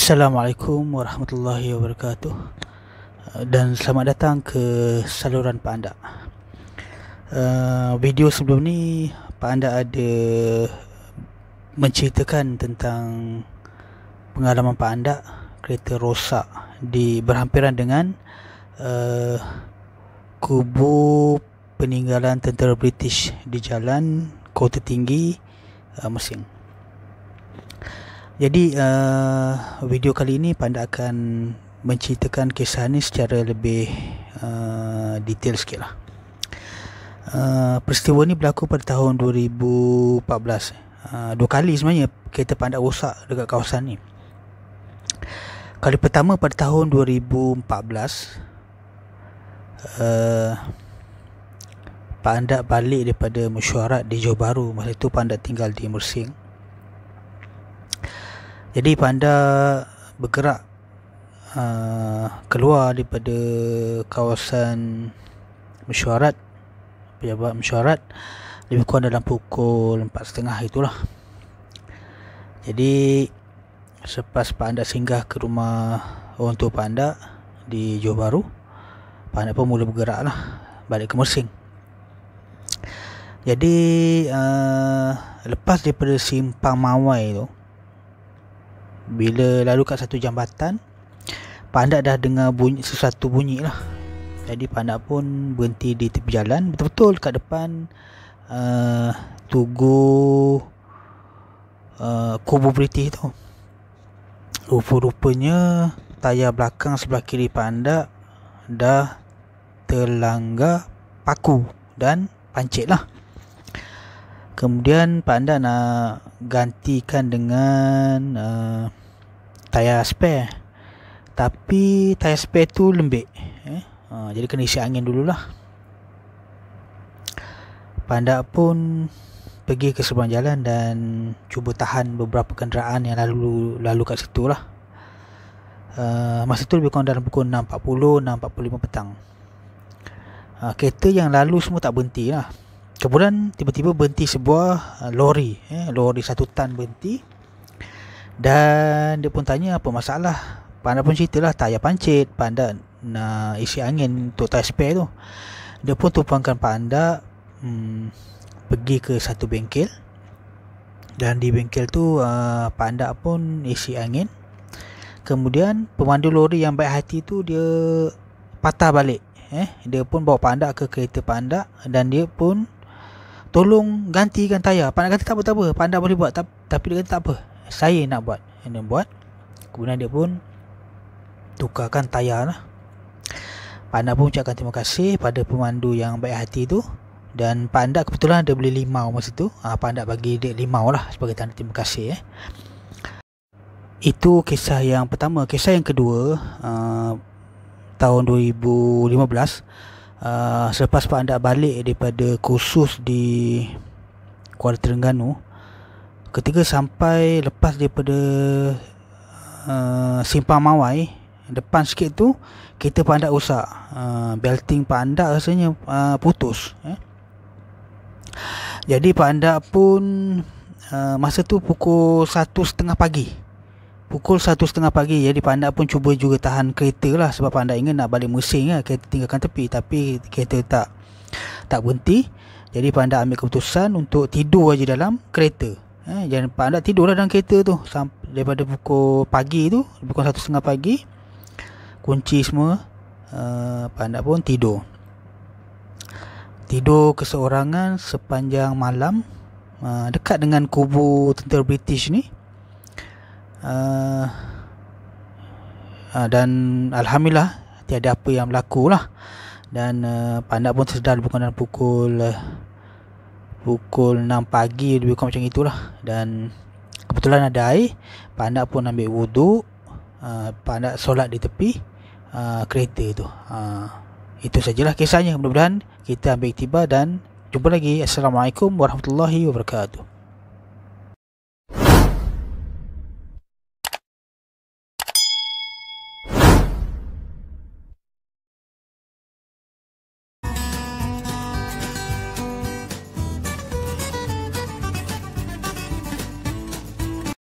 Assalamualaikum warahmatullahi wabarakatuh uh, dan selamat datang ke saluran Pak Andak. Uh, video sebelum ni Pak Andak ada menceritakan tentang pengalaman Pak Andak kereta rosak di berhampiran dengan uh, kubur peninggalan tentera British di jalan Kota Tinggi uh, Mesing. Jadi uh, video kali ini Panda akan menceritakan kisah ini secara lebih uh, detail sikit lah. Uh, peristiwa ini berlaku pada tahun 2014 uh, Dua kali sebenarnya kereta panda rosak dekat kawasan ni Kali pertama pada tahun 2014 uh, Pandak balik daripada mesyuarat di Johor Bahru Masa itu pandak tinggal di Mersing jadi panda bergerak uh, keluar daripada kawasan mesyuarat pejabat mesyuarat lebih kurang dalam pukul 4.30 itulah. Jadi selepas panda singgah ke rumah orang tua panda di Johor Bahru, panda pun mula bergeraklah balik ke Mersing. Jadi uh, lepas daripada simpang Mawai tu, bila lalu kat satu jambatan Pandak dah dengar bunyi sesuatu bunyi lah Jadi pandak pun berhenti di tepi jalan Betul-betul kat depan uh, Tugu uh, eh, Kubur British tu Rupa-rupanya Tayar belakang sebelah kiri pandak Dah terlanggar paku dan pancit lah kemudian pandai nak gantikan dengan uh, tayar spare tapi tayar spare tu lembik eh? uh, jadi kena isi angin dululah pandai pun pergi ke seberang jalan dan cuba tahan beberapa kenderaan yang lalu lalu kat situ lah uh, masa tu lebih kurang dalam pukul 6.40 6.45 petang uh, kereta yang lalu semua tak berhenti lah Kemudian tiba-tiba berhenti sebuah eh, lori eh, Lori satu tan berhenti Dan dia pun tanya apa masalah Pandai pun lah tayar pancit Pandai nak isi angin untuk tayar spare tu Dia pun tumpangkan pandai hmm, Pergi ke satu bengkel Dan di bengkel tu uh, eh, pandai pun isi angin Kemudian pemandu lori yang baik hati tu dia patah balik eh dia pun bawa pandak ke kereta pandak dan dia pun Tolong gantikan tayar Pak nak kata tak apa tak apa Pak anda boleh buat Tapi dia kata tak apa Saya nak buat And then buat Kemudian dia pun Tukarkan tayar lah Pak anda pun ucapkan terima kasih Pada pemandu yang baik hati tu Dan Pak anda kebetulan ada beli limau masa tu ha, Pak anda bagi dia limau lah Sebagai tanda terima kasih eh itu kisah yang pertama Kisah yang kedua uh, Tahun 2015 uh, selepas Pak anda balik daripada kursus di Kuala Terengganu ketika sampai lepas daripada uh, Simpang Mawai depan sikit tu kita Pak anda rosak uh, belting Pak anda rasanya uh, putus eh. jadi Pak anda pun uh, masa tu pukul 1.30 pagi Pukul 1.30 pagi ya di pandak pun cuba juga tahan kereta lah sebab panda ingat nak balik mesin ya, kereta tinggalkan tepi tapi kereta tak tak berhenti. Jadi panda ambil keputusan untuk tidur aja dalam kereta. Eh, ya, panda pandak tidurlah dalam kereta tu sampai daripada pukul pagi tu, pukul 1.30 pagi. Kunci semua uh, pandak pun tidur. Tidur keseorangan sepanjang malam uh, dekat dengan kubu tentera British ni uh, uh, dan alhamdulillah tiada apa yang berlaku lah dan uh, ah, pandak pun sedar bukan dalam pukul uh, pukul 6 eh, pagi lebih kurang macam itulah dan kebetulan ada air pandak pun ambil wudu uh, pandak solat di tepi uh, kereta tu uh, itu sajalah kisahnya mudah-mudahan kita ambil tiba dan jumpa lagi assalamualaikum warahmatullahi wabarakatuh